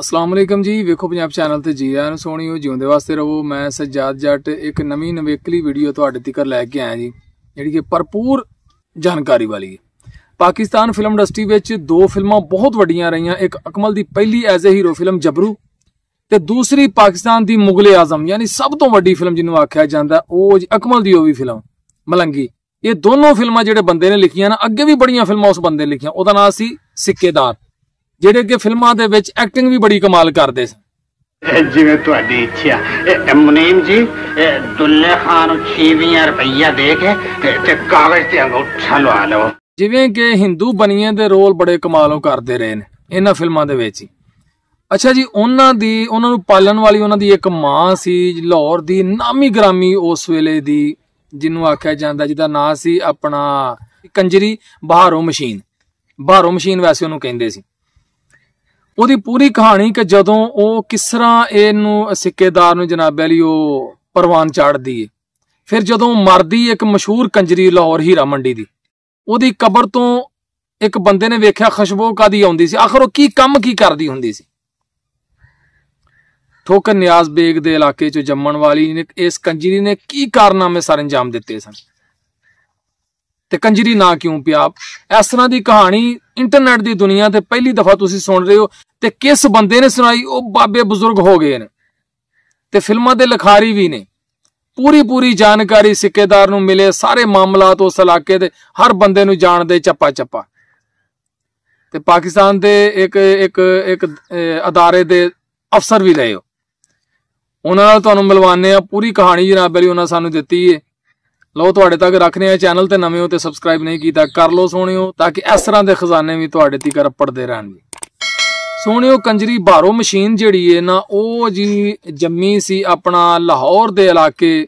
ਅਸਲਾਮ ਅਲੈਕਮ ਜੀ ਵੇਖੋ ਪੰਜਾਬ ਚੈਨਲ ਤੇ ਜੀ ਆਇਆਂ ਨੂੰ ਸੋਹਣਿਓ ਜਿਉਂਦੇ ਵਾਸਤੇ ਰਹੋ ਮੈਂ ਸਜਾਦ ਜੱਟ ਇੱਕ ਨਵੀਂ ਨਵੇਕਲੀ ਵੀਡੀਓ ਤੁਹਾਡੇ ਤੀਕਰ ਲੈ ਕੇ ਆਇਆ ਜੀ ਜਿਹੜੀ ਕਿ ਭਰਪੂਰ ਜਾਣਕਾਰੀ ਵਾਲੀ ਹੈ ਪਾਕਿਸਤਾਨ ਫਿਲਮ ਇੰਡਸਟਰੀ ਵਿੱਚ ਦੋ ਫਿਲਮਾਂ ਬਹੁਤ ਵੱਡੀਆਂ ਰਹੀਆਂ ਇੱਕ ਅਕਮਲ ਦੀ ਪਹਿਲੀ as a hero film Jabru ਤੇ ਦੂਸਰੀ ਪਾਕਿਸਤਾਨ ਦੀ ਮੁਗਲ ਆਜ਼ਮ ਯਾਨੀ ਸਭ ਤੋਂ ਵੱਡੀ ਫਿਲਮ ਜਿਹਨੂੰ ਆਖਿਆ ਜਾਂਦਾ ਉਹ ਅਕਮਲ ਦੀ ਉਹ ਵੀ ਫਿਲਮ ਮਲੰਗੀ ਇਹ ਦੋਨੋਂ ਫਿਲਮਾਂ ਜਿਹੜੇ ਬੰਦੇ ਨੇ ਲਿਖੀਆਂ ਨਾ ਅੱਗੇ ਵੀ ਬੜੀਆਂ ਫਿਲਮਾਂ ਉਸ ਬੰਦੇ ਨੇ ਲਿਖੀਆਂ ਉਹਦਾ ਨਾਮ ਸੀ ਸਿੱਕੇਦਾਰ ਜਿਹੜੇ ਕਿ ਫਿਲਮਾਂ ਦੇ ਵਿੱਚ ਐਕਟਿੰਗ ਵੀ ਬੜੀ ਕਮਾਲ ਕਰਦੇ ਸਨ ਜਿਵੇਂ ਤੁਹਾਡੀ ਇੱਛਾ ਮੁਨੀਮ ਜੀ ਦੁੱਲੇ ਖਾਨ ਨੂੰ 6000 ਰੁਪਈਆ ਦੇ ਕੇ ਤੇ ਕਾਗਜ਼ ਤੇ ਅੰਗੂਠਾ ਲਵਾ ਲਓ ਜਿਵੇਂ ਕਿ ਹਿੰਦੂ ਬਣੀਏ ਦੇ ਰੋਲ ਬੜੇ ਕਮਾਲੋਂ ਕਰਦੇ ਰਹੇ ਨੇ ਇਹਨਾਂ ਫਿਲਮਾਂ ਦੇ ਵਿੱਚ ਹੀ ਅੱਛਾ ਜੀ ਉਹਨਾਂ ਦੀ ਉਹਨਾਂ ਨੂੰ ਪਾਲਣ ਵਾਲੀ ਉਹਨਾਂ ਦੀ ਇੱਕ ਮਾਂ ਸੀ ਲਾਹੌਰ ਦੀ ਨਾਮੀ ਗ੍ਰਾਮੀ ਉਸ ਵੇਲੇ ਦੀ ਜਿਹਨੂੰ ਆਖਿਆ ਜਾਂਦਾ ਜਿਹਦਾ ਨਾਂ ਸੀ ਆਪਣਾ ਕੰਜਰੀ ਬਾਹਰੋਂ ਮਸ਼ੀਨ ਬਾਹਰੋਂ ਮਸ਼ੀਨ ਵੈਸੇ ਉਹਨੂੰ ਕਹਿੰਦੇ ਸੀ ਉਹਦੀ ਪੂਰੀ ਕਹਾਣੀ ਕਿ ਜਦੋਂ ਉਹ ਕਿਸ ਤਰ੍ਹਾਂ ਇਹਨੂੰ ਸਿੱਕੇਦਾਰ ਨੂੰ ਜਨਾਬ ਅਲੀ ਉਹ ਪਰਵਾਨ ਚਾੜਦੀ ਹੈ ਫਿਰ ਜਦੋਂ ਮਰਦੀ ਇੱਕ ਮਸ਼ਹੂਰ ਕੰਜਰੀ ਲਾਹੌਰ ਹੀਰਾ ਮੰਡੀ ਦੀ ਉਹਦੀ ਕਬਰ ਤੋਂ ਇੱਕ ਬੰਦੇ ਨੇ ਵੇਖਿਆ ਖੁਸ਼ਬੂ ਕਾਦੀ ਆਉਂਦੀ ਸੀ ਆਖਰ ਉਹ ਕੀ ਕੰਮ ਕੀ ਕਰਦੀ ਹੁੰਦੀ ਸੀ ਠੋਕਰ ਨਿਆਜ਼ ਬੇਗ ਦੇ ਇਲਾਕੇ 'ਚ ਜੰਮਣ ਵਾਲੀ ਇਸ ਕੰਜਰੀ ਨੇ ਕੀ ਕਾਰਨਾਮੇ ਸਰ ਅੰਜਾਮ ਦਿੱਤੇ ਸਨ ਤੇ ਕੰਜਰੀ ਨਾ ਕਿਉਂ ਪਿਆ ਇਸ ਤਰ੍ਹਾਂ ਦੀ ਕਹਾਣੀ ਇੰਟਰਨੈਟ ਦੀ ਦੁਨੀਆ ਤੇ ਪਹਿਲੀ ਦਫਾ ਤੁਸੀਂ ਸੁਣ ਰਹੇ ਹੋ ਤੇ ਕਿਸ ਬੰਦੇ ਨੇ ਸੁਣਾਈ ਉਹ ਬਾਬੇ ਬਜ਼ੁਰਗ ਹੋ ਗਏ ਨੇ ਤੇ ਫਿਲਮਾਂ ਦੇ ਲਖਾਰੀ ਵੀ ਨੇ ਪੂਰੀ ਪੂਰੀ ਜਾਣਕਾਰੀ ਸਿੱਕੇਦਾਰ ਨੂੰ ਮਿਲੇ ਸਾਰੇ ਮਾਮਲਾਤ ਉਸ ਇਲਾਕੇ ਦੇ ਹਰ ਬੰਦੇ ਨੂੰ ਜਾਣਦੇ ਚੱਪਾ ਚੱਪਾ ਤੇ ਪਾਕਿਸਤਾਨ ਦੇ ਇੱਕ ਇੱਕ ਇੱਕ ਅਦਾਰੇ ਦੇ ਅਫਸਰ ਵੀ ਰਹੇ ਹੋ ਉਹਨਾਂ ਨਾਲ ਤੁਹਾਨੂੰ ਮਿਲਵਾਨੇ ਆ ਪੂਰੀ ਕਹਾਣੀ ਜਨਾਬ ਵਾਲੀ ਉਹਨਾਂ ਸਾਨੂੰ ਦਿੱਤੀ ਏ ਲਓ ਤੁਹਾਡੇ ਤੱਕ ਰੱਖਨੇ ਆ ਚੈਨਲ ਤੇ ਨਵੇਂ ਹੋ ਤੇ ਸਬਸਕ੍ਰਾਈਬ ਨਹੀਂ ਕੀਤਾ ਕਰ ਲੋ ਸੋਹਣਿਓ ਤਾਂ ਕਿ ਇਸ ਤਰ੍ਹਾਂ ਦੇ ਖਜ਼ਾਨੇ ਵੀ ਤੁਹਾਡੇ ਤੀਕਰ ਪੜਦੇ ਰਹਿਣ ਜੀ ਸੋਹਣਿਓ ਕੰਜਰੀ ਬਾਰੋ ਮਸ਼ੀਨ ਜਿਹੜੀ ਹੈ ਨਾ ਉਹ ਜੀ ਜੰਮੀ ਸੀ ਆਪਣਾ ਲਾਹੌਰ ਦੇ ਇਲਾਕੇ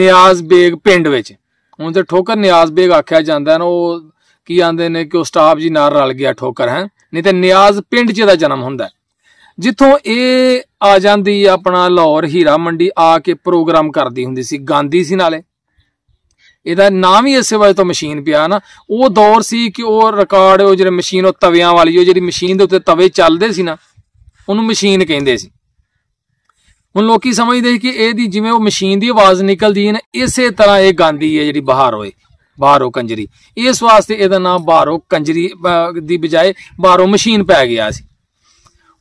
ਨਿਆਜ਼ ਬੇਗ ਪਿੰਡ ਵਿੱਚ ਹੁਣ ਤੇ ਠੋਕਰ ਨਿਆਜ਼ ਬੇਗ ਆਖਿਆ ਜਾਂਦਾ ਨਾ ਉਹ ਕੀ ਆਂਦੇ ਨੇ ਕਿ ਉਹ ਸਟਾਫ ਜੀ ਨਾਲ ਰਲ ਗਿਆ ਠੋਕਰ ਹੈ ਨਹੀਂ ਤੇ ਨਿਆਜ਼ ਪਿੰਡ 'ਚ ਦਾ ਜਨਮ ਹੁੰਦਾ ਜਿੱਥੋਂ ਇਹ ਆ ਜਾਂਦੀ ਆਪਣਾ ਲਾਹੌਰ ਹੀਰਾ ਮੰਡੀ ਆ ਕੇ ਪ੍ਰੋਗਰਾਮ ਕਰਦੀ ਹੁੰਦੀ ਸੀ ਗਾਂਧੀ ਸੀ ਨਾਲੇ ਇਹਦਾ ਨਾਮ ਹੀ ਇਸੇ ਵਜ੍ਹਾ ਤੋਂ ਮਸ਼ੀਨ ਪਿਆ ਨਾ ਉਹ ਦੌਰ ਸੀ ਕਿ ਉਹ ਰਿਕਾਰਡ ਉਹ ਜਿਹੜੇ ਮਸ਼ੀਨ ਉਹ ਤਵਿਆਂ ਵਾਲੀ ਉਹ ਜਿਹੜੀ ਮਸ਼ੀਨ ਦੇ ਉੱਤੇ ਤਵੇ ਚੱਲਦੇ ਸੀ ਨਾ ਉਹਨੂੰ ਮਸ਼ੀਨ ਕਹਿੰਦੇ ਸੀ ਹੁਣ ਲੋਕੀ ਸਮਝਦੇ ਕਿ ਇਹਦੀ ਜਿਵੇਂ ਉਹ ਮਸ਼ੀਨ ਦੀ ਆਵਾਜ਼ ਨਿਕਲਦੀ ਹੈ ਨਾ ਇਸੇ ਤਰ੍ਹਾਂ ਇਹ ਗਾਂਦੀ ਹੈ ਜਿਹੜੀ ਬਾਹਰ ਹੋਏ ਬਾਹਰੋਂ ਕੰਜਰੀ ਇਸ ਵਾਸਤੇ ਇਹਦਾ ਨਾਮ ਬਾਹਰੋਂ ਕੰਜਰੀ ਦੀ ਬਜਾਏ ਬਾਹਰੋਂ ਮਸ਼ੀਨ ਪੈ ਗਿਆ ਸੀ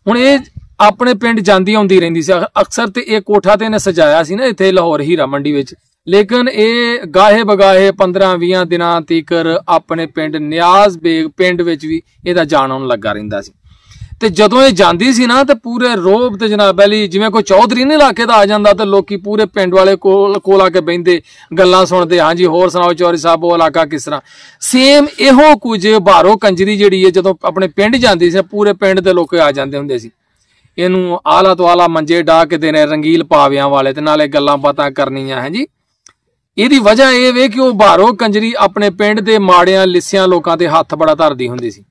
ਹੁਣ ਇਹ ਆਪਣੇ ਪਿੰਡ ਜਾਂਦੀ ਆਉਂਦੀ ਰਹਿੰਦੀ ਸੀ ਅਕਸਰ ਤੇ ਇਹ ਕੋਠਾ ਤੇ ਇਹਨੇ ਸਜਾਇਆ ਸੀ ਨਾ ਇੱਥੇ ਲਾਹੌਰ ਹੀਰਾ ਮੰਡੀ ਵਿੱਚ ਲੇਕਿਨ ਇਹ ਗਾਹੇ ਬਗਾਹੇ 15-20 ਦਿਨਾਂ ਤੀਕਰ ਆਪਣੇ ਪਿੰਡ ਨਿਆਜ਼ ਬੇਗ ਪਿੰਡ ਵਿੱਚ ਵੀ ਇਹਦਾ ਜਾਣ ਆਉਣ ਲੱਗਾ ਰਹਿੰਦਾ ਸੀ ਤੇ ਜਦੋਂ ਇਹ ਜਾਂਦੀ ਸੀ ਨਾ ਤੇ ਪੂਰੇ ਰੋਬ ਤੇ ਜਨਾਬ ਅਲੀ ਜਿਵੇਂ ਕੋਈ ਚੌਧਰੀ ਨੇ ਇਲਾਕੇ ਦਾ ਆ ਜਾਂਦਾ ਤੇ ਲੋਕੀ ਪੂਰੇ ਪਿੰਡ ਵਾਲੇ ਕੋਲ ਕੋਲ ਆ ਕੇ ਬੈਂਦੇ ਗੱਲਾਂ ਸੁਣਦੇ ਹਾਂਜੀ ਹੋਰ ਸੁਣਾਓ ਚੌਰੀ ਸਾਹਿਬ ਉਹ ਇਲਾਕਾ ਕਿਸ ਤਰ੍ਹਾਂ ਸੇਮ ਇਹੋ ਕੁਝ ਬਾਹਰੋਂ ਕੰਜਰੀ ਜਿਹੜੀ ਹੈ ਜਦੋਂ ਆਪਣੇ ਪਿੰਡ ਜਾਂਦੀ ਸੀ ਪੂਰੇ ਪਿੰਡ ਦੇ ਲੋਕ ਆ ਜਾਂਦੇ ਹੁੰਦੇ ਸੀ ਇਹਨੂੰ ਆਲਾ ਤੋਂ ਆਲਾ ਮੰਜੇ ਢਾ ਕੇ ਦੇਣੇ ਰੰਗੀਲ ਪਾਵਿਆਂ ਵਾਲੇ ਤੇ ਨਾਲੇ ਗੱਲਾਂ ਬਾਤਾਂ ਕਰਨੀਆਂ ਹੈ ਜੀ ਇਹਦੀ ਵਜ੍ਹਾ ਇਹ ਵੇ ਕਿ ਉਹ ਬਾਹਰੋਂ ਕੰਜਰੀ ਆਪਣੇ ਪਿੰਡ ਦੇ ਮਾੜਿਆਂ ਲਿਸਿਆਂ ਲੋਕਾਂ ਤੇ ਹੱਥ ਬੜਾ ਧਰਦੀ ਹੁੰਦੀ ਸੀ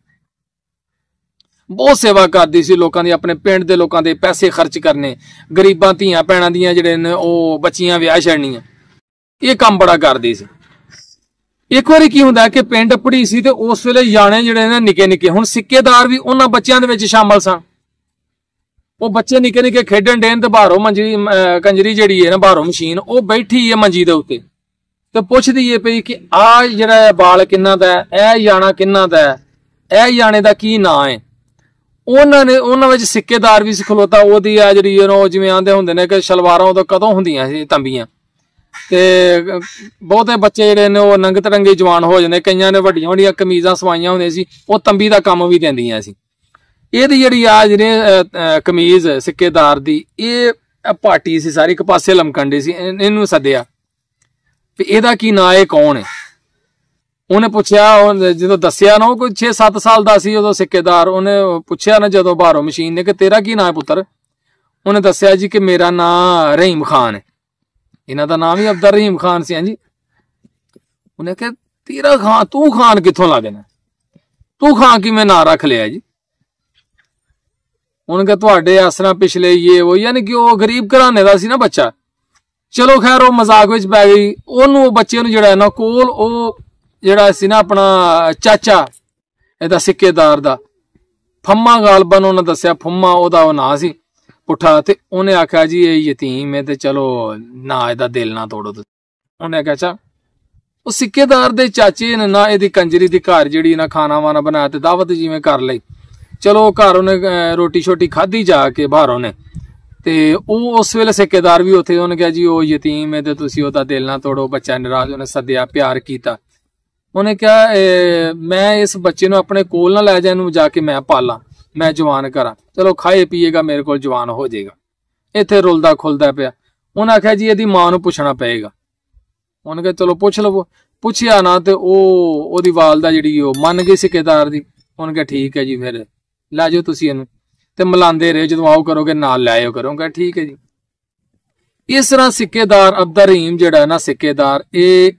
ਬਹੁਤ ਸੇਵਾ ਕਰਦੀ ਸੀ ਲੋਕਾਂ ਦੀ ਆਪਣੇ ਪਿੰਡ ਦੇ ਲੋਕਾਂ ਦੇ ਪੈਸੇ ਖਰਚ ਕਰਨੇ ਗਰੀਬਾਂ ਧੀਆਂ ਪੈਣਾ ਦੀਆਂ ਜਿਹੜੇ ਨੇ ਉਹ ਬੱਚੀਆਂ ਵਿਆਹ ਛੜਨੀਆਂ ਇਹ ਕੰਮ ਬੜਾ ਕਰਦੀ ਸੀ ਇੱਕ ਵਾਰੀ ਕੀ ਹੁੰਦਾ ਕਿ ਪਿੰਡ ਪੜੀ ਸੀ ਤੇ ਉਸ ਵੇਲੇ ਜਾਣੇ ਜਿਹੜੇ ਨੇ ਨਿੱਕੇ ਨਿੱਕੇ ਹੁਣ ਸਿੱਕੇਦਾਰ ਵੀ ਉਹਨਾਂ ਬੱਚਿਆਂ ਦੇ ਵਿੱਚ ਸ਼ਾਮਲ ਸਨ ਉਹ ਬੱਚੇ ਨਿੱਕੇ ਨਿੱਕੇ ਖੇਡਣ ਡੇਨ ਤੇ ਬਾਹਰੋਂ ਮੰਜਰੀ ਕੰਜਰੀ ਜਿਹੜੀ ਹੈ ਨਾ ਬਾਹਰੋਂ ਮਸ਼ੀਨ ਉਹ ਬੈਠੀ ਹੈ ਮੰਜੀ ਦੇ ਉੱਤੇ ਤੇ ਪੁੱਛਦੀ ਏ ਪਈ ਕਿ ਆ ਜਿਹੜਾ ਬਾਲ ਕਿੰਨਾ ਦਾ ਐ ਇਹ ਜਾਣਾ ਕਿੰਨਾ ਦਾ ਐ ਇਹ ਜਾਣੇ ਦਾ ਕੀ ਨਾਂ ਹੈ ਉਹਨਾਂ ਨੇ ਉਹਨਾਂ ਵਿੱਚ ਸਿੱਕੇਦਾਰ ਵੀ ਸਿਖਲੋਤਾ ਉਹਦੀ ਆ ਜਿਹੜੀ ਯੂ ਜਿਵੇਂ ਆਂਦੇ ਹੁੰਦੇ ਨੇ ਕਿ ਸ਼ਲਵਾਰਾਂ ਤੋਂ ਕਦੋਂ ਹੁੰਦੀਆਂ ਸੀ ਤੰਬੀਆਂ ਤੇ ਬਹੁਤੇ ਬੱਚੇ ਜਿਹੜੇ ਨੇ ਉਹ ਨੰਗ ਤਰੰਗੇ ਜਵਾਨ ਹੋ ਜਾਂਦੇ ਕਈਆਂ ਨੇ ਵੱਡੀਆਂ ਵੱਡੀਆਂ ਕਮੀਜ਼ਾਂ ਸਵਾਈਆਂ ਹੁੰਦੀਆਂ ਸੀ ਉਹ ਤੰਬੀ ਦਾ ਕੰਮ ਵੀ ਦਿੰਦੀਆਂ ਸੀ ਇਹਦੀ ਜਿਹੜੀ ਆ ਜਿਹੜੇ ਕਮੀਜ਼ ਸਿੱਕੇਦਾਰ ਦੀ ਇਹ ਪਾਰਟੀ ਸੀ ਸਾਰੀ ਇੱਕ ਪਾਸੇ ਦੀ ਸੀ ਇਹਨੂੰ ਸੱਦਿਆ ਵੀ ਇਹਦਾ ਕੀ ਨਾਂ ਹੈ ਕੌਣ ਹੈ ਉਹਨੇ ਪੁੱਛਿਆ ਜਦੋਂ ਦੱਸਿਆ ਨਾ ਉਹ ਕੋਈ 6-7 ਸਾਲ ਦਾ ਸੀ ਉਦੋਂ ਸਿੱਕੇਦਾਰ ਉਹਨੇ ਪੁੱਛਿਆ ਨਾ ਜਦੋਂ ਬਾਹਰੋਂ ਮਸ਼ੀਨ ਨੇ ਕਿ ਤੇਰਾ ਕੀ ਨਾਂ ਹੈ ਪੁੱਤਰ ਉਹਨੇ ਦੱਸਿਆ ਜੀ ਕਿ ਮੇਰਾ ਨਾਂ ਰਹੀਮ ਖਾਨ ਹੈ ਇਹਨਾਂ ਦਾ ਨਾਮ ਹੀ ਅਬਦਰ ਰਹੀਮ ਖਾਨ ਸੀ ਹਾਂਜੀ ਉਹਨੇ ਕਿਹਾ ਤੇਰਾ ਖਾਨ ਤੂੰ ਖਾਨ ਕਿੱਥੋਂ ਲਾ ਦੇਣਾ ਤੂੰ ਖਾਨ ਕਿਵੇਂ ਨਾਂ ਰੱਖ ਲਿਆ ਜੀ ਉਹਨਾਂ ਕਹੇ ਤੁਹਾਡੇ ਆਸਰਾ ਪਿਛਲੇ ਇਹ ਉਹ ਯਾਨੀ ਕਿ ਉਹ ਗਰੀਬ ਘਰਾਣੇ ਦਾ ਸੀ ਨਾ ਬੱਚਾ ਚਲੋ ਖੈਰ ਉਹ ਮਜ਼ਾਕ ਵਿੱਚ ਪੈ ਗਈ ਉਹਨੂੰ ਉਹ ਬੱਚੇ ਨੂੰ ਜਿਹੜਾ ਨਾ ਕੋਲ ਉਹ ਜਿਹੜਾ ਸੀ ਨਾ ਆਪਣਾ ਚਾਚਾ ਇਹਦਾ ਸਿੱਕੇਦਾਰ ਦਾ ਫੰਮਾ ਗਾਲਬਨ ਉਹਨਾਂ ਦੱਸਿਆ ਫੰਮਾ ਉਹਦਾ ਉਹ ਨਾਂ ਸੀ ਪੁੱਠਾ ਤੇ ਉਹਨੇ ਆਖਿਆ ਜੀ ਇਹ ਯਤੀਮ ਹੈ ਤੇ ਚਲੋ ਨਾ ਇਹਦਾ ਦਿਲ ਨਾ ਤੋੜੋ ਤੁਸੀਂ ਉਹਨੇ ਆਖਿਆ ਚਾ ਉਹ ਸਿੱਕੇਦਾਰ ਦੇ ਚਾਚੇ ਨੇ ਨਾ ਇਹਦੀ ਕੰਜਰੀ ਦੀ ਘਰ ਜਿਹੜੀ ਨਾ ਖਾਣਾ ਵਾਣਾ ਬਣਾ ਤੇ ਦਾਵਤ ਜਿਵੇਂ ਕਰ ਲਈ ਚਲੋ ਘਰ ਉਹਨੇ ਰੋਟੀ ਛੋਟੀ ਖਾਧੀ ਜਾ ਕੇ ਬਾਹਰ ਉਹਨੇ ਤੇ ਉਹ ਉਸ ਵੇਲੇ ਸੇਕੇਦਾਰ ਵੀ ਉੱਥੇ ਉਹਨੇ ਕਿਹਾ ਜੀ ਉਹ ਯਤੀਮ ਹੈ ਤੇ ਤੁਸੀਂ ਉਹਦਾ ਦਿਲ ਨਾ ਤੋੜੋ ਬੱਚਾ ਨਰਾਜ਼ ਉਹਨੇ ਸੱਦਿਆ ਪਿਆਰ ਕੀਤਾ ਉਹਨੇ ਕਿਹਾ ਮੈਂ ਇਸ ਬੱਚੇ ਨੂੰ ਆਪਣੇ ਕੋਲ ਨਾ ਲੈ ਜਾ ਇਹਨੂੰ ਜਾ ਕੇ ਮੈਂ ਪਾਲਾਂ ਮੈਂ ਜਵਾਨ ਕਰਾਂ ਚਲੋ ਖਾਏ ਪੀਏਗਾ ਮੇਰੇ ਕੋਲ ਜਵਾਨ ਹੋ ਜਾਏਗਾ ਇੱਥੇ ਰੁਲਦਾ ਖੁਲਦਾ ਪਿਆ ਉਹਨਾਂ ਆਖਿਆ ਜੀ ਇਹਦੀ ਮਾਂ ਨੂੰ ਪੁੱਛਣਾ ਪਏਗਾ ਉਹਨੇ ਕਿਹਾ ਚਲੋ ਪੁੱਛ ਲਵੋ ਪੁੱਛਿਆ ਨਾ ਤੇ ਉਹ ਉਹਦੀ ਵਾਲਦਾ ਜਿਹੜੀ ਉਹ ਮੰਨ ਗਈ ਕਿਦਾਰ ਦੀ ਉਹਨੇ ਕਿਹਾ ਠੀਕ ਹੈ ਜੀ ਫਿਰ ਲਾਜੋ ਤੁਸੀਂ ਇਹਨੂੰ ਤੇ ਮਲਾਂਦੇ ਰਹੇ ਜਦੋਂ ਆਓ ਕਰੋਗੇ ਨਾਲ ਲੈ ਆਇਓ ਕਰੋਗੇ ਠੀਕ ਹੈ ਜੀ ਇਸ ਤਰ੍ਹਾਂ ਸਿੱਕੇਦਾਰ ਅਬਦਰ ਰਹੀਮ ਜਿਹੜਾ ਨਾ ਸਿੱਕੇਦਾਰ ਇਹ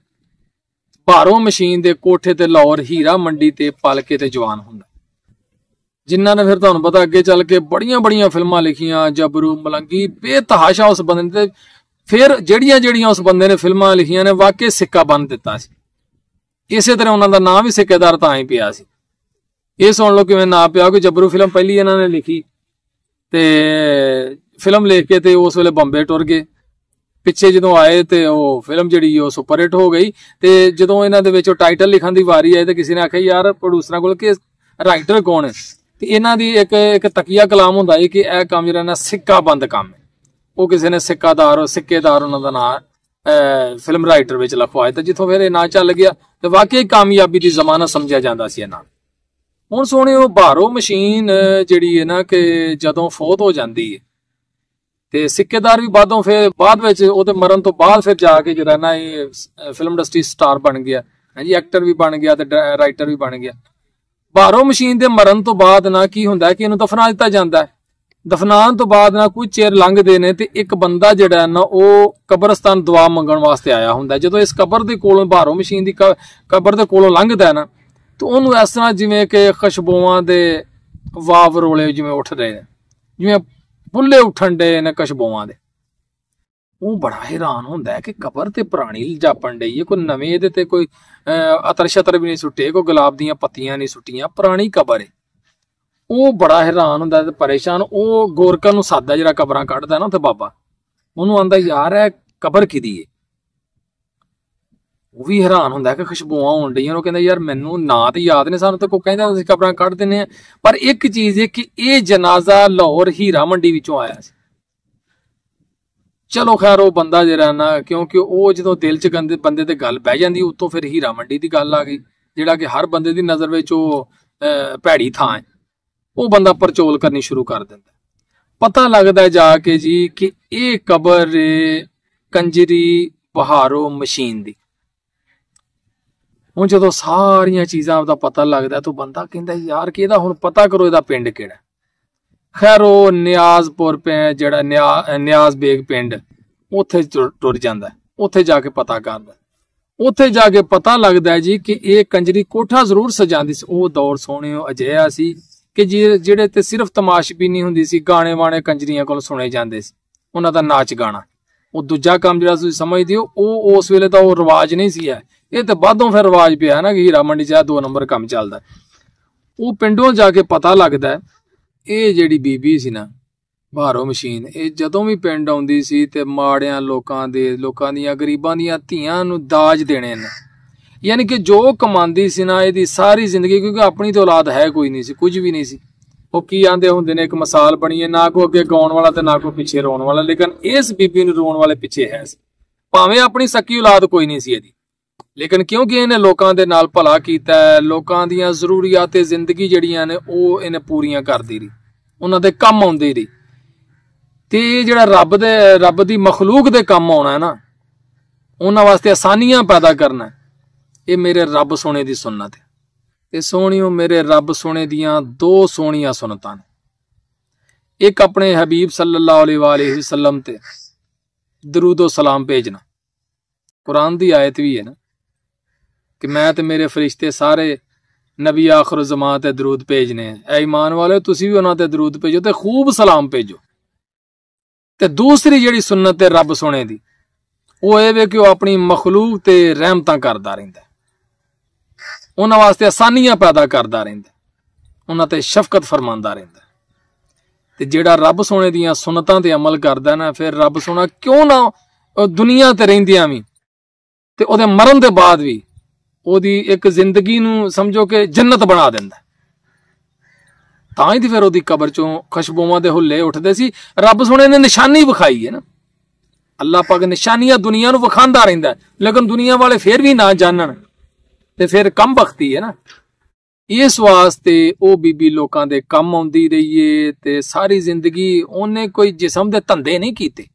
ਭਾਰੋ ਮਸ਼ੀਨ ਦੇ ਕੋਠੇ ਤੇ ਲਾਹੌਰ ਹੀਰਾ ਮੰਡੀ ਤੇ ਪਲਕੇ ਤੇ ਜਵਾਨ ਹੁੰਦਾ ਜਿਨ੍ਹਾਂ ਨੇ ਫਿਰ ਤੁਹਾਨੂੰ ਪਤਾ ਅੱਗੇ ਚੱਲ ਕੇ ਬੜੀਆਂ ਬੜੀਆਂ ਫਿਲਮਾਂ ਲਿਖੀਆਂ ਜਬਰੂ ਮਲੰਗੀ ਬੇਤਹਾਸ਼ਾ ਉਸ ਬੰਦੇ ਤੇ ਫਿਰ ਜਿਹੜੀਆਂ ਜਿਹੜੀਆਂ ਉਸ ਬੰਦੇ ਨੇ ਫਿਲਮਾਂ ਲਿਖੀਆਂ ਨੇ ਵਾਕਈ ਸਿੱਕਾ ਬੰਨ ਦਿੱਤਾ ਸੀ ਇਸੇ ਤਰ੍ਹਾਂ ਉਹਨਾਂ ਦਾ ਨਾਮ ਵੀ ਸਿੱਕੇਦਾਰ ਤਾਂ ਹੀ ਪਿਆ ਸੀ ਇਹ ਸੁਣ ਲਓ ਕਿਵੇਂ ਨਾ ਪਿਆ ਕਿ ਜਬਰੂ ਫਿਲਮ ਪਹਿਲੀ ਇਹਨਾਂ ਨੇ ਲਿਖੀ ਤੇ ਫਿਲਮ ਲਿਖ ਕੇ ਤੇ ਉਸ ਵੇਲੇ ਬੰਬੇ ਟੁਰ ਗਏ ਪਿੱਛੇ ਜਦੋਂ ਆਏ ਤੇ ਉਹ ਫਿਲਮ ਜਿਹੜੀ ਉਹ ਸੁਪਰ ਹਿੱਟ ਹੋ ਗਈ ਤੇ ਜਦੋਂ ਇਹਨਾਂ ਦੇ ਵਿੱਚ ਉਹ ਟਾਈਟਲ ਲਿਖਣ ਦੀ ਵਾਰੀ ਆਈ ਤੇ ਕਿਸੇ ਨੇ ਆਖਿਆ ਯਾਰ ਪ੍ਰੋਡਿਊਸਰਾਂ ਕੋਲ ਕਿ ਰਾਈਟਰ ਕੌਣ ਹੈ ਤੇ ਇਹਨਾਂ ਦੀ ਇੱਕ ਇੱਕ ਤਕੀਆ ਕਲਾਮ ਹੁੰਦਾ ਹੈ ਕਿ ਇਹ ਕੰਮ ਜਿਹੜਾ ਨਾ ਸਿੱਕਾ ਬੰਦ ਕੰਮ ਹੈ ਉਹ ਕਿਸੇ ਨੇ ਸਿੱਕਾਦਾਰ ਸਿੱਕੇਦਾਰ ਉਹਨਾਂ ਦਾ ਨਾਮ ਫਿਲਮ ਰਾਈਟਰ ਵਿੱਚ ਲਖਵਾਇਆ ਤੇ ਜਿੱਥੋਂ ਫਿਰ ਇਹ ਨਾਂ ਚੱਲ ਗਿਆ ਤੇ ਵਾਕਈ ਕਾਮਯਾਬੀ ਦੀ ਜ਼ਮਾਨਾ ਸਮਝਿਆ ਜਾਂਦਾ ਸੀ ਇਹ ਨਾਮ ਹੁਣ ਸੋਹਣਿਓ ਬਾਹਰੋ ਮਸ਼ੀਨ ਜਿਹੜੀ ਹੈ ਨਾ ਕਿ ਜਦੋਂ ਫੌਤ ਹੋ ਜਾਂਦੀ ਹੈ ਤੇ ਸਿੱਕੇਦਾਰ ਵੀ ਬਾਦੋਂ ਫਿਰ ਬਾਅਦ ਵਿੱਚ ਉਹਦੇ ਮਰਨ ਤੋਂ ਬਾਅਦ ਫਿਰ ਜਾ ਕੇ ਜਿਹੜਾ ਨਾ ਇਹ ਫਿਲਮ ਇੰਡਸਟਰੀ ਸਟਾਰ ਬਣ ਗਿਆ ਹਾਂਜੀ ਐਕਟਰ ਵੀ ਬਣ ਗਿਆ ਤੇ ਰਾਈਟਰ ਵੀ ਬਣ ਗਿਆ ਬਾਹਰੋ ਮਸ਼ੀਨ ਦੇ ਮਰਨ ਤੋਂ ਬਾਅਦ ਨਾ ਕੀ ਹੁੰਦਾ ਕਿ ਇਹਨੂੰ ਦਫਨਾ ਦਿੱਤਾ ਜਾਂਦਾ ਹੈ ਦਫਨਾਨ ਤੋਂ ਬਾਅਦ ਨਾ ਕੁਝ ਚਿਰ ਲੰਘਦੇ ਨੇ ਤੇ ਇੱਕ ਬੰਦਾ ਜਿਹੜਾ ਨਾ ਉਹ ਕਬਰਸਤਾਨ ਦੁਆ ਮੰਗਣ ਵਾਸਤੇ ਆਇਆ ਹੁੰਦਾ ਜਦੋਂ ਇਸ ਕਬਰ ਦੇ ਕੋਲੋਂ ਬਾਹਰੋ ਮਸ਼ੀਨ ਦੀ ਕਬਰ ਦੇ ਕੋਲੋਂ ਲੰਘਦਾ ਨਾ ਤੇ ਉਹਨੂੰ ਇਸ ਤਰ੍ਹਾਂ ਜਿਵੇਂ ਕਿ ਖੁਸ਼ਬੂਆਂ ਦੇ ਵਾਵ ਰੋਲੇ ਜਿਵੇਂ ਉੱਠਦੇ ਨੇ ਜਿਵੇਂ ਬੁੱਲੇ ਉੱਠਣ ਦੇ ਨੇ ਖੁਸ਼ਬੂਆਂ ਦੇ ਉਹ ਬੜਾ ਹੈਰਾਨ ਹੁੰਦਾ ਕਿ ਕਬਰ ਤੇ ਪੁਰਾਣੀ ਜਾਪਣ ਡਈ ਹੈ ਕੋਈ ਨਵੇਂ ਇਹਦੇ ਤੇ ਕੋਈ ਅਤਰ ਸ਼ਤਰ ਵੀ ਨਹੀਂ ਸੁੱਟੇ ਕੋਈ ਗੁਲਾਬ ਦੀਆਂ ਪੱਤੀਆਂ ਨਹੀਂ ਸੁੱਟੀਆਂ ਪੁਰਾਣੀ ਕਬਰ ਹੈ ਉਹ ਬੜਾ ਹੈਰਾਨ ਹੁੰਦਾ ਤੇ ਪਰੇਸ਼ਾਨ ਉਹ ਗੋਰਕਾਂ ਨੂੰ ਸਾਦਾ ਜਿਹੜਾ ਕਬਰਾਂ ਕੱਢਦਾ ਨਾ ਤੇ ਬਾਬਾ ਉਹਨੂੰ ਆਂਦਾ ਯਾਰ ਇਹ ਕਬਰ ਕਿਦੀ ਹੈ ਉਹ ਵੀ ਹੈਰਾਨ ਹੁੰਦਾ ਕਿ ਖੁਸ਼ਬੂਆਂ ਆਉਣ ਡਈਆਂ ਉਹ ਕਹਿੰਦਾ ਯਾਰ ਮੈਨੂੰ ਨਾਂ ਤੇ ਯਾਦ ਨਹੀਂ ਸਾਨੂੰ ਤਾਂ ਕੋਈ ਕਹਿੰਦਾ ਅਸੀਂ ਕਬਰਾਂ ਕੱਢ ਦਿੰਨੇ ਆ ਪਰ ਇੱਕ ਚੀਜ਼ ਇਹ ਕਿ ਇਹ ਜਨਾਜ਼ਾ ਲਾਹੌਰ ਹੀਰਾ ਮੰਡੀ ਵਿੱਚੋਂ ਆਇਆ ਸੀ ਚਲੋ ਖੈਰ ਉਹ ਬੰਦਾ ਜਿਹੜਾ ਨਾ ਕਿਉਂਕਿ ਉਹ ਜਦੋਂ ਦਿਲ 'ਚ ਗੰਦੇ ਬੰਦੇ ਤੇ ਗੱਲ ਬਹਿ ਜਾਂਦੀ ਉਤੋਂ ਫਿਰ ਹੀਰਾ ਮੰਡੀ ਦੀ ਗੱਲ ਆ ਗਈ ਜਿਹੜਾ ਕਿ ਹਰ ਬੰਦੇ ਦੀ ਨਜ਼ਰ ਵਿੱਚ ਉਹ ਭੈੜੀ ਥਾਂ ਹੈ ਉਹ ਬੰਦਾ ਪਰਚੋਲ ਕਰਨੀ ਸ਼ੁਰੂ ਕਰ ਦਿੰਦਾ ਪਤਾ ਲੱਗਦਾ ਜਾ ਕੇ ਜੀ ਕਿ ਇਹ ਕਬਰ ਕੰਜਰੀ ਬਹਾਰੋ ਮਸ਼ੀਨ ਦੀ ਹੁਣ ਜਦੋਂ ਸਾਰੀਆਂ ਚੀਜ਼ਾਂ ਦਾ ਪਤਾ ਲੱਗਦਾ ਤਾਂ ਬੰਦਾ ਕਹਿੰਦਾ ਯਾਰ ਕਿ ਇਹਦਾ ਹੁਣ ਪਤਾ ਕਰੋ ਇਹਦਾ ਪਿੰਡ ਕਿਹੜਾ ਖੈਰ ਉਹ ਨਿਆਜ਼ਪੁਰ ਪੈ ਜਿਹੜਾ ਨਿਆਜ਼ ਬੇਗ ਪਿੰਡ ਉੱਥੇ ਟੁਰ ਜਾਂਦਾ ਉੱਥੇ ਜਾ ਕੇ ਪਤਾ ਕਰਦਾ ਉੱਥੇ ਜਾ ਕੇ ਪਤਾ ਲੱਗਦਾ ਜੀ ਕਿ ਇਹ ਕੰਜਰੀ ਕੋਠਾ ਜ਼ਰੂਰ ਸਜਾਉਂਦੀ ਸੀ ਉਹ ਦੌਰ ਸੋਹਣਿਓ ਅਜਿਹਾ ਸੀ ਕਿ ਜਿਹੜੇ ਤੇ ਸਿਰਫ ਵੀ ਨਹੀਂ ਹੁੰਦੀ ਸੀ ਗਾਣੇ ਵਾਣੇ ਕੰਜਰੀਆਂ ਕੋਲ ਸੁਣੇ ਜਾਂਦੇ ਸੀ ਉਹਨਾਂ ਦਾ ਨਾਚ ਗਾਣਾ ਉਹ ਦੂਜਾ ਕੰਮ ਜਿਹੜਾ ਤੁਸੀਂ ਸਮਝਦੇ ਹੋ ਉਹ ਉਸ ਵੇਲੇ ਦਾ ਉਹ ਰਿਵਾਜ ਨਹੀਂ ਸੀ ਹੈ ਇਹ ਤੇ ਬਾਦੋਂ ਫਿਰ ਰਿਵਾਜ ਪਿਆ ਨਾ ਕਿ ਹੀਰਾ ਮੰਡੀ 'ਚ ਆ ਦੋ ਨੰਬਰ ਕੰਮ ਚੱਲਦਾ ਉਹ ਪਿੰਡੋਂ ਜਾ ਕੇ ਪਤਾ ਲੱਗਦਾ ਇਹ ਜਿਹੜੀ ਬੀਬੀ ਸੀ ਨਾ ਬਾਹਰੋਂ ਮਸ਼ੀਨ ਇਹ ਜਦੋਂ ਵੀ ਪਿੰਡ ਆਉਂਦੀ ਸੀ ਤੇ ਮਾੜਿਆਂ ਲੋਕਾਂ ਦੇ ਲੋਕਾਂ ਦੀਆਂ ਗਰੀਬਾਂ ਦੀਆਂ ਧੀਆਂ ਨੂੰ ਦਾਜ ਦੇਣੇ ਨੇ ਯਾਨੀ ਕਿ ਜੋ ਕਮਾਉਂਦੀ ਸੀ ਨਾ ਇਹਦੀ ਸਾਰੀ ਜ਼ਿੰਦਗੀ ਕਿਉਂਕਿ ਆਪਣੀ ਤਾਂ ਔਲਾਦ ਹੈ ਕੋਈ ਨਹੀਂ ਸੀ ਕੁਝ ਵੀ ਨਹੀਂ ਸੀ ਉਹ ਕੀ ਆਂਦੇ ਹੁੰਦੇ ਨੇ ਇੱਕ ਮਿਸਾਲ ਬਣੀ ਹੈ ਨਾ ਕੋ ਅੱਗੇ ਗਾਉਣ ਵਾਲਾ ਤੇ ਨਾ ਕੋ ਪਿੱਛੇ ਰੋਣ ਵਾਲਾ ਲੇਕਿਨ ਇਸ ਬੀਬੀ ਨੂੰ ਰੋਣ ਵਾਲੇ ਪਿੱਛੇ ਹੈ ਭਾਵੇਂ ਆਪਣੀ ਸੱਕੀ ਔਲਾਦ ਕੋਈ ਨਹੀਂ ਸੀ ਇਹਦੀ ਲੇਕਿਨ ਕਿਉਂਕਿ ਇਹਨੇ ਲੋਕਾਂ ਦੇ ਨਾਲ ਭਲਾ ਕੀਤਾ ਲੋਕਾਂ ਦੀਆਂ ਜ਼ਰੂਰੀਆਂ ਤੇ ਜ਼ਿੰਦਗੀ ਜਿਹੜੀਆਂ ਨੇ ਉਹ ਇਹਨੇ ਪੂਰੀਆਂ ਕਰਦੀ ਰਹੀ ਉਹਨਾਂ ਦੇ ਕੰਮ ਆਉਂਦੀ ਰਹੀ ਤੇ ਇਹ ਜਿਹੜਾ ਰੱਬ ਦੇ ਰੱਬ ਦੀ ਮਖਲੂਕ ਦੇ ਕੰਮ ਆਉਣਾ ਹੈ ਨਾ ਉਹਨਾਂ ਵਾਸਤੇ ਆਸਾਨੀਆਂ ਪੈਦਾ ਕਰਨਾ ਇਹ ਮੇਰੇ ਰੱਬ ਸੋਨੇ ਦੀ ਸੁਨਨਤ ਹੈ ਤੇ ਸੋਹਣਿਓ ਮੇਰੇ ਰੱਬ ਸੋਨੇ ਦੀਆਂ ਦੋ ਸੋਹਣੀਆਂ ਸੁਨਤਾਂ ਨੇ ਇੱਕ ਆਪਣੇ ਹਬੀਬ ਸੱਲੱਲਾਹੁ ਅਲੈਹਿ ਵਸੱਲਮ ਤੇ ਦਰੂਦ ਸਲਾਮ ਭੇਜਣਾ ਕੁਰਾਨ ਦੀ ਆਇਤ ਵੀ ਹੈ ਨਾ ਕਿ ਮੈਂ ਤੇ ਮੇਰੇ ਫਰਿਸ਼ਤੇ ਸਾਰੇ ਨਬੀ ਆਖਰ ਜ਼ਮਾਨ ਤੇ ਦਰੂਦ ਭੇਜਨੇ ਐ ਈਮਾਨ ਵਾਲਿਓ ਤੁਸੀਂ ਵੀ ਉਹਨਾਂ ਤੇ ਦਰੂਦ ਭੇਜੋ ਤੇ ਖੂਬ ਸਲਾਮ ਭੇਜੋ ਤੇ ਦੂਸਰੀ ਜਿਹੜੀ ਸੁਨਨਤ ਹੈ ਰੱਬ ਸੋਹਣੇ ਦੀ ਉਹ ਇਹ ਵੇ ਕਿ ਉਹ ਆਪਣੀ ਮਖਲੂਕ ਤੇ ਰਹਿਮਤਾਂ ਕਰਦਾ ਰਹਿੰਦਾ ਉਹਨਾਂ ਵਾਸਤੇ ਆਸਾਨੀਆਂ ਪੈਦਾ ਕਰਦਾ ਰਹਿੰਦਾ ਉਹਨਾਂ ਤੇ ਸ਼ਫਕਤ ਫਰਮਾਉਂਦਾ ਰਹਿੰਦਾ ਤੇ ਜਿਹੜਾ ਰੱਬ ਸੋਹਣੇ ਦੀਆਂ ਸੁਨਤਾਂ ਤੇ ਅਮਲ ਕਰਦਾ ਨਾ ਫਿਰ ਰੱਬ ਸੋਹਣਾ ਕਿਉਂ ਨਾ ਦੁਨੀਆ ਤੇ ਰਹਿੰਦਿਆਂ ਵੀ ਤੇ ਉਹਦੇ ਮਰਨ ਦੇ ਬਾਅਦ ਵੀ ਉਹਦੀ ਇੱਕ ਜ਼ਿੰਦਗੀ ਨੂੰ ਸਮਝੋ ਕਿ ਜੰਨਤ ਬਣਾ ਦਿੰਦਾ ਤਾਂ ਹੀ ਤੇ ਫਿਰ ਉਹਦੀ ਕਬਰ ਚੋਂ ਖੁਸ਼ਬੂਆਂ ਦੇ ਹੁੱਲੇ ਉੱਠਦੇ ਸੀ ਰੱਬ ਸੋਹਣੇ ਨੇ ਨਿਸ਼ਾਨੀ ਵਿਖਾਈ ਹੈ ਨਾ ਅੱਲਾਹ ਪਾਕ ਨਿਸ਼ਾਨੀਆਂ ਦੁਨੀਆ ਨੂੰ ਵਿਖਾਉਂਦਾ ਰਹਿੰਦਾ ਲੇਕਿਨ ਦੁਨੀਆ ਵਾਲੇ ਫਿਰ ਵੀ ਨਾ ਜਾਣਨ ਤੇ ਫਿਰ ਕੰਮ ਬਖਤੀ ਹੈ ਨਾ ਇਸ ਵਾਸਤੇ ਉਹ ਬੀਬੀ ਲੋਕਾਂ ਦੇ ਕੰਮ ਆਉਂਦੀ ਰਹੀਏ ਤੇ ਸਾਰੀ ਜ਼ਿੰਦਗੀ ਉਹਨੇ ਕੋਈ ਜਿਸਮ ਦੇ ਧੰਦੇ ਨਹੀਂ ਕੀਤੇ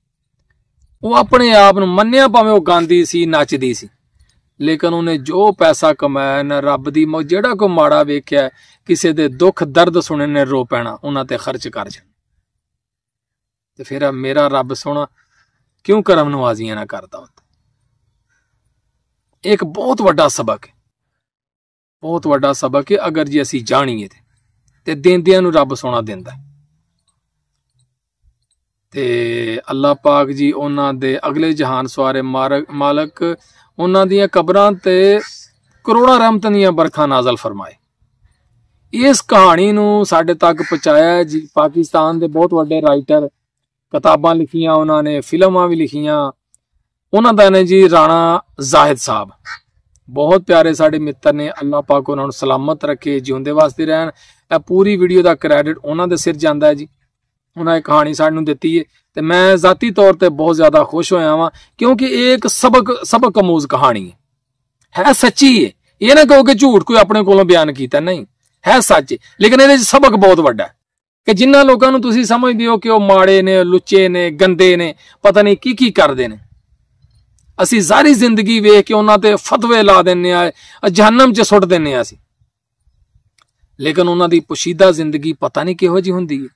ਉਹ ਆਪਣੇ ਆਪ ਨੂੰ ਮੰਨਿਆ ਭਾਵੇਂ ਉਹ ਗਾਂਦੀ ਸੀ ਨੱਚਦੀ ਸੀ ਲੇਕਿਨ ਉਹਨੇ ਜੋ ਪੈਸਾ ਕਮਾਇਆ ਨਾ ਰੱਬ ਦੀ ਜਿਹੜਾ ਕੋ ਮਾੜਾ ਵੇਖਿਆ ਕਿਸੇ ਦੇ ਦੁੱਖ ਦਰਦ ਸੁਣੇ ਨੇ ਰੋ ਪੈਣਾ ਉਹਨਾਂ ਤੇ ਖਰਚ ਕਰ ਜਾ ਤੇ ਫਿਰ ਮੇਰਾ ਰੱਬ ਸੋਣਾ ਕਿਉਂ ਕਰਮ ਨਵਾਜ਼ੀਆਂ ਨਾ ਕਰਦਾ ਹੁੰਦਾ ਇੱਕ ਬਹੁਤ ਵੱਡਾ ਸਬਕ ਹੈ ਬਹੁਤ ਵੱਡਾ ਸਬਕ ਹੈ ਅਗਰ ਜੇ ਅਸੀਂ ਜਾਣੀਏ ਤੇ ਤੇ ਦਿੰਦਿਆਂ ਨੂੰ ਰੱਬ ਸੋਣਾ ਦਿੰਦਾ ਤੇ ਅੱਲਾਹ ਪਾਕ ਜੀ ਉਹਨਾਂ ਦੇ ਅਗਲੇ ਜਹਾਨ ਸਵਾਰੇ ਮਾਲਕ ਉਹਨਾਂ ਦੀਆਂ ਕਬਰਾਂ ਤੇ ਕਰੋੜਾਂ ਰਹਿਮਤਾਂ ਦੀਆਂ ਬਰਖਾਂ ਨਾਜ਼ਲ ਫਰਮਾਏ ਇਸ ਕਹਾਣੀ ਨੂੰ ਸਾਡੇ ਤੱਕ ਪਹੁੰਚਾਇਆ ਜੀ ਪਾਕਿਸਤਾਨ ਦੇ ਬਹੁਤ ਵੱਡੇ ਰਾਈਟਰ ਕਿਤਾਬਾਂ ਲਿਖੀਆਂ ਉਹਨਾਂ ਨੇ ਫਿਲਮਾਂ ਵੀ ਲਿਖੀਆਂ ਉਹਨਾਂ ਦਾ ਨੇ ਜੀ ਰਾਣਾ ਜ਼ਾਹਿਦ ਸਾਹਿਬ ਬਹੁਤ ਪਿਆਰੇ ਸਾਡੇ ਮਿੱਤਰ ਨੇ ਅੱਲਾਹ ਪਾਕ ਉਹਨਾਂ ਨੂੰ ਸਲਾਮਤ ਰੱਖੇ ਜਿਉਂਦੇ ਵਾਸਤੇ ਰਹਿਣ ਇਹ ਪੂਰੀ ਵੀਡੀਓ ਦਾ ਕ੍ਰੈਡਿਟ ਉਹਨਾਂ ਦੇ ਸਿਰ ਜਾਂਦਾ ਹੈ ਜੀ ਉਹਨਾਂ ਇਹ ਕਹਾਣੀ ਨੂੰ ਦਿੱਤੀ ਹੈ ਤੇ ਮੈਂ ਜ਼ਾਤੀ ਤੌਰ ਤੇ ਬਹੁਤ ਜ਼ਿਆਦਾ ਖੁਸ਼ ਹੋਇਆ ਵਾਂ ਕਿਉਂਕਿ ਇਹ ਇੱਕ ਸਬਕ ਸਬਕ ਅਮੂਜ਼ ਕਹਾਣੀ ਹੈ ਹੈ ਸੱਚੀ ਹੈ ਇਹ ਨਾ ਕਹੋ ਕਿ ਝੂਠ ਕੋਈ ਆਪਣੇ ਕੋਲੋਂ ਬਿਆਨ ਕੀਤਾ ਨਹੀਂ ਹੈ ਸੱਚ ਲੇਕਿਨ ਇਹਦੇ ਵਿੱਚ ਸਬਕ ਬਹੁਤ ਵੱਡਾ ਹੈ ਕਿ ਜਿਨ੍ਹਾਂ ਲੋਕਾਂ ਨੂੰ ਤੁਸੀਂ ਸਮਝਦੇ ਹੋ ਕਿ ਉਹ ਮਾੜੇ ਨੇ ਲੁੱਚੇ ਨੇ ਗੰਦੇ ਨੇ ਪਤਾ ਨਹੀਂ ਕੀ ਕੀ ਕਰਦੇ ਨੇ ਅਸੀਂ ਜ਼ਾਰੀ ਜ਼ਿੰਦਗੀ ਵੇਖ ਕੇ ਉਹਨਾਂ ਤੇ ਫਤਵੇ ਲਾ ਦਿੰਨੇ ਆ ਜਹਨਮ 'ਚ ਸੁੱਟ ਦਿੰਨੇ ਆ ਅਸੀਂ ਲੇਕਿਨ ਉਹਨਾਂ ਦੀ ਪੁਸ਼ੀਦਾ ਜ਼ਿੰਦਗੀ ਪਤਾ ਨਹੀਂ ਕਿਹੋ ਜੀ ਹੁੰਦੀ ਹੈ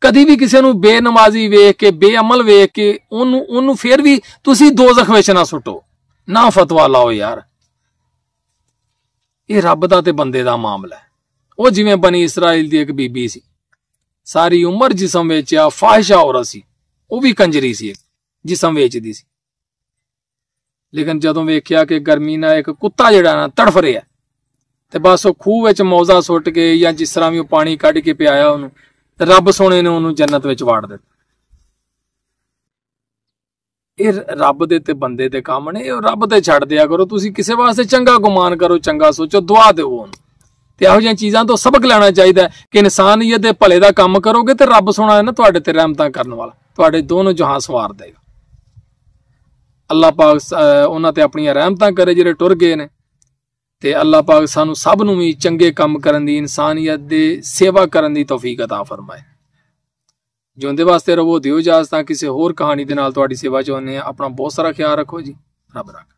ਕਦੀ ਵੀ ਕਿਸੇ ਨੂੰ ਬੇਨਮਾਜ਼ੀ ਵੇਖ ਕੇ ਬੇਅਮਲ ਵੇਖ ਕੇ ਉਹਨੂੰ ਉਹਨੂੰ ਫੇਰ ਵੀ ਤੁਸੀਂ ਦੋਜ਼ਖ ਵਿੱਚ ਨਾ ਸੁੱਟੋ ਨਾ ਫਤਵਾ ਲਾਓ ਯਾਰ ਇਹ ਰੱਬ ਦਾ ਤੇ ਬੰਦੇ ਦਾ ਮਾਮਲਾ ਹੈ ਉਹ ਜਿਵੇਂ ਬਣੀ ਇਸਰਾਇਲ ਦੀ ਇੱਕ ਬੀਬੀ ਸੀ ਸਾਰੀ ਉਮਰ ਜਿਸਮ ਵਿੱਚ ਆ ਫਾਹਿਸ਼ਾ ਔਰਤ ਸੀ ਉਹ ਵੀ ਕੰਜਰੀ ਸੀ ਜਿਸਮ ਵੇਚਦੀ ਸੀ ਲੇਕਿਨ ਜਦੋਂ ਵੇਖਿਆ ਕਿ ਗਰਮੀ ਨਾਲ ਇੱਕ ਕੁੱਤਾ ਜਿਹੜਾ ਨਾ ਤੜਫ ਰਿਹਾ ਤੇ ਬਸ ਉਹ ਖੂਹ ਵਿੱਚ ਮੌਜ਼ਾ ਸੁੱਟ ਕੇ ਜਾਂ ਜਿਸ ਤਰ੍ਹਾਂ ਵੀ ਉਹ ਪਾਣੀ ਕੱਢ ਕੇ ਪਿਆਇਆ ਉਹਨੂੰ ਰੱਬ ਸੋਹਣੇ ਨੇ ਉਹਨੂੰ ਜੰਨਤ ਵਿੱਚ ਵਾੜ ਦਿੱਤਾ ਇਹ ਰੱਬ ਦੇ ਤੇ ਬੰਦੇ ਦੇ ਕੰਮ ਨੇ ਇਹ ਰੱਬ ਤੇ ਛੱਡ ਦਿਆ ਕਰੋ ਤੁਸੀਂ ਕਿਸੇ ਵਾਸਤੇ ਚੰਗਾ ਗੁਮਾਨ ਕਰੋ ਚੰਗਾ ਸੋਚੋ ਦੁਆ ਦਿਓ ਉਹਨੂੰ ਤੇ ਇਹੋ ਜਿਹੀਆਂ ਚੀਜ਼ਾਂ ਤੋਂ ਸਬਕ ਲੈਣਾ ਚਾਹੀਦਾ ਕਿ ਇਨਸਾਨੀਅਤ ਦੇ ਭਲੇ ਦਾ ਕੰਮ ਕਰੋਗੇ ਤੇ ਰੱਬ ਸੋਹਣਾ ਹੈ ਨਾ ਤੁਹਾਡੇ ਤੇ ਰਹਿਮਤਾਂ ਕਰਨ ਵਾਲਾ ਤੁਹਾਡੇ ਦੋਨੋਂ ਜਹਾਂ ਸਵਾਰ ਦੇਗਾ ਅੱਲਾਹ ਪਾਕ ਉਹਨਾਂ ਤੇ ਆਪਣੀਆਂ ਰਹਿਮਤਾਂ ਕਰੇ ਜਿਹੜੇ ਟੁਰ ਗਏ ਨੇ ਤੇ ਅੱਲਾਹ ਪਾਕ ਸਾਨੂੰ ਸਭ ਨੂੰ ਵੀ ਚੰਗੇ ਕੰਮ ਕਰਨ ਦੀ ਇਨਸਾਨੀਅਤ ਦੇ ਸੇਵਾ ਕਰਨ ਦੀ ਤੌਫੀਕ عطا ਫਰਮਾਏ ਜਿਉਂਦੇ ਵਾਸਤੇ ਰਵੋ ਦਿਓ ਜਾਸ ਤਾਂ ਕਿਸੇ ਹੋਰ ਕਹਾਣੀ ਦੇ ਨਾਲ ਤੁਹਾਡੀ ਸੇਵਾ ਚ ਹੋਣੇ ਆ ਆਪਣਾ ਬਹੁਤ ਸਾਰਾ ਖਿਆਲ ਰੱਖੋ ਜੀ ਰੱਬ ਰੱਖ